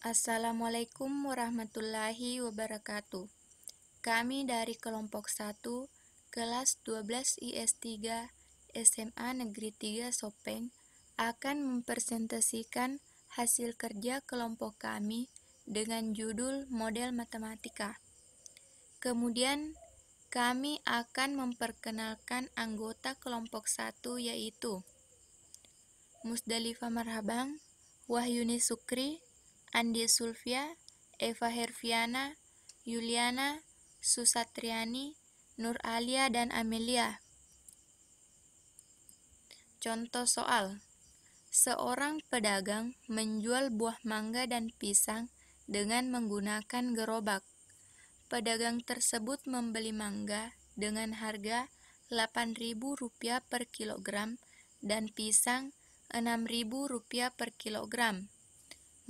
Assalamualaikum warahmatullahi wabarakatuh. Kami dari kelompok 1 kelas 12 IS3 SMA Negeri 3 Sopeng akan mempresentasikan hasil kerja kelompok kami dengan judul Model Matematika. Kemudian kami akan memperkenalkan anggota kelompok 1 yaitu Musdalifah Marhabang, Wahyuni Sukri, Andi Sulvia, Eva Herviana, Yuliana, Susatriani, Nur Alia, dan Amelia. Contoh soal. Seorang pedagang menjual buah mangga dan pisang dengan menggunakan gerobak. Pedagang tersebut membeli mangga dengan harga Rp8.000 per kilogram dan pisang Rp6.000 per kilogram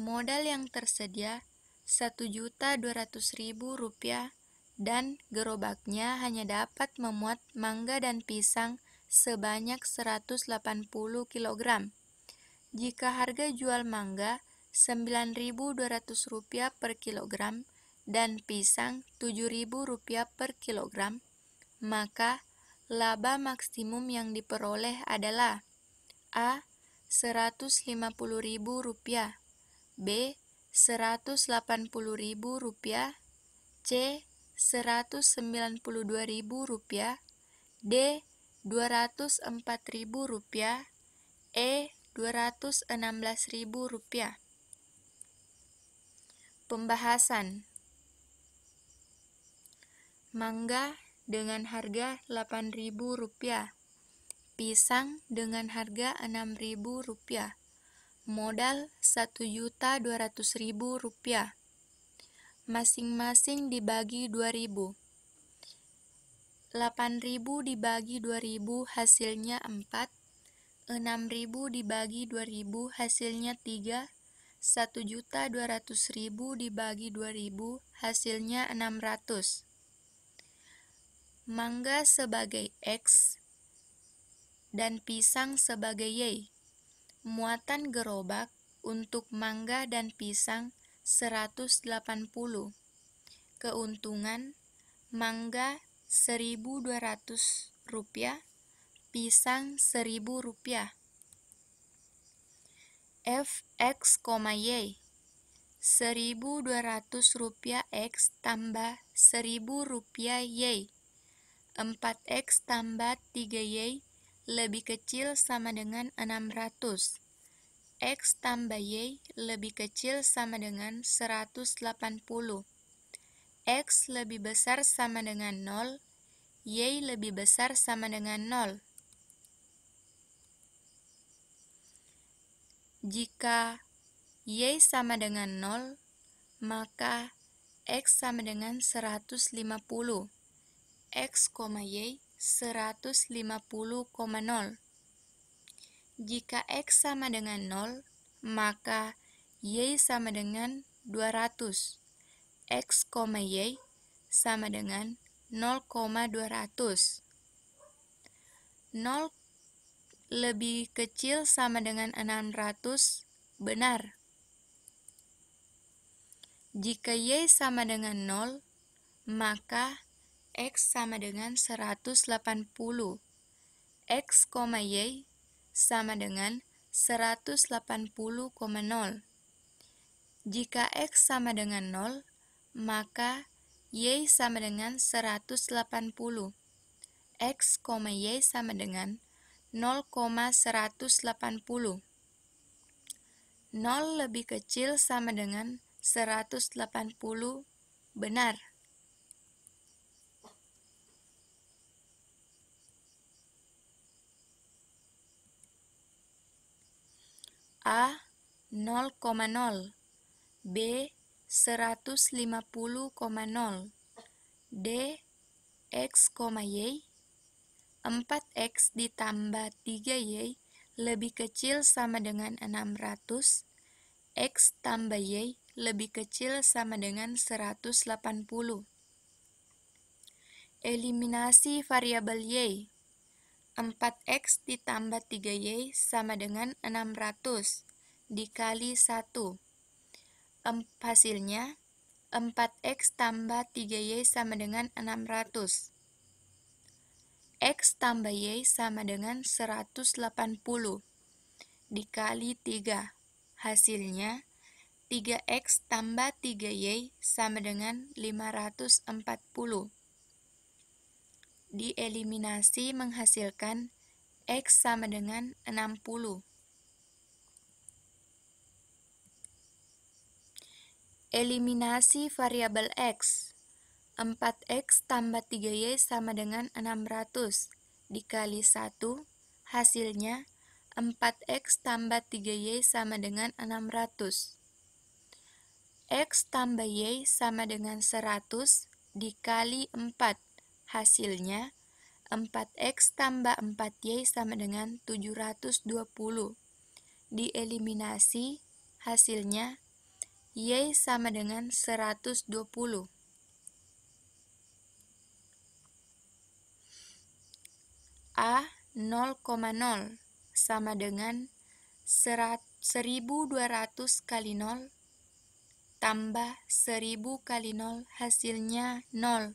modal yang tersedia Rp1.200.000 dan gerobaknya hanya dapat memuat mangga dan pisang sebanyak 180 kg. Jika harga jual mangga Rp9.200 per kilogram dan pisang Rp7.000 per kilogram, maka laba maksimum yang diperoleh adalah A. Rp150.000 B. Rp180.000 C. Rp192.000 D. Rp204.000 E. Rp216.000 Pembahasan Mangga dengan harga Rp8.000 Pisang dengan harga Rp6.000 modal Rp1.200.000, masing-masing dibagi 2000. 8000 dibagi 2000 hasilnya 4, 6000 dibagi 2000 hasilnya 3, 1.200.000 dibagi 2000 hasilnya 600. Mangga sebagai X dan pisang sebagai Y. Muatan gerobak untuk mangga dan pisang 180. Keuntungan mangga 1200 rupiah, pisang 1000 rupiah. FX, Y 1200 rupiah X tambah 1000 rupiah Y 4X tambah 3Y lebih kecil sama dengan 600. X tambah Y lebih kecil sama dengan 180. X lebih besar sama dengan 0, Y lebih besar sama dengan 0. Jika Y sama dengan 0, maka X sama dengan 150. X, Y 150,0. Jika X sama dengan 0, maka Y sama dengan 200. X, Y sama dengan 0,200. 0 lebih kecil sama dengan 600, benar. Jika Y sama dengan 0, maka X sama dengan 180. X, Y sama dengan 180,0. Jika X sama dengan 0, maka Y sama dengan 180. X, Y sama dengan 0,180. 0 lebih kecil sama dengan 180, benar. A 0,0 B 150,0 D X, Y 4X ditambah 3Y lebih kecil sama dengan 600 X tambah Y lebih kecil sama dengan 180 Eliminasi variabel Y 4x ditambah 3y sama dengan 600 dikali 1. hasilnya 4x tambah 3y sama dengan 600. x tambah y sama dengan 180 dikali 3. Hasilnya 3x tambah 3y sama dengan 540 dieliminasi menghasilkan X sama dengan 60. Eliminasi variabel X 4X tambah 3Y sama dengan 600 dikali 1 hasilnya 4X tambah 3Y sama dengan 600 X tambah Y sama dengan 100 dikali 4 Hasilnya, 4X tambah 4Y sama dengan 720. Dieliminasi, hasilnya Y sama dengan 120. A 0,0 sama dengan 1200 kali 0 tambah 1000 kali 0 hasilnya 0.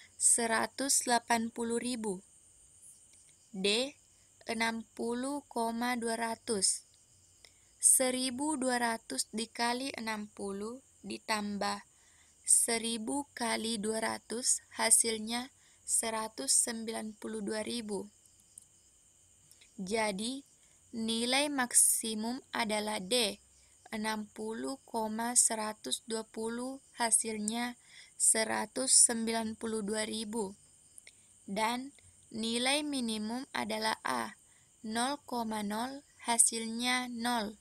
180.000 D 60,200 1200 dikali 60 ditambah 1000 kali 200 hasilnya 192.000 jadi nilai maksimum adalah D 60,120 hasilnya 192.000 dan nilai minimum adalah A 0,0 hasilnya 0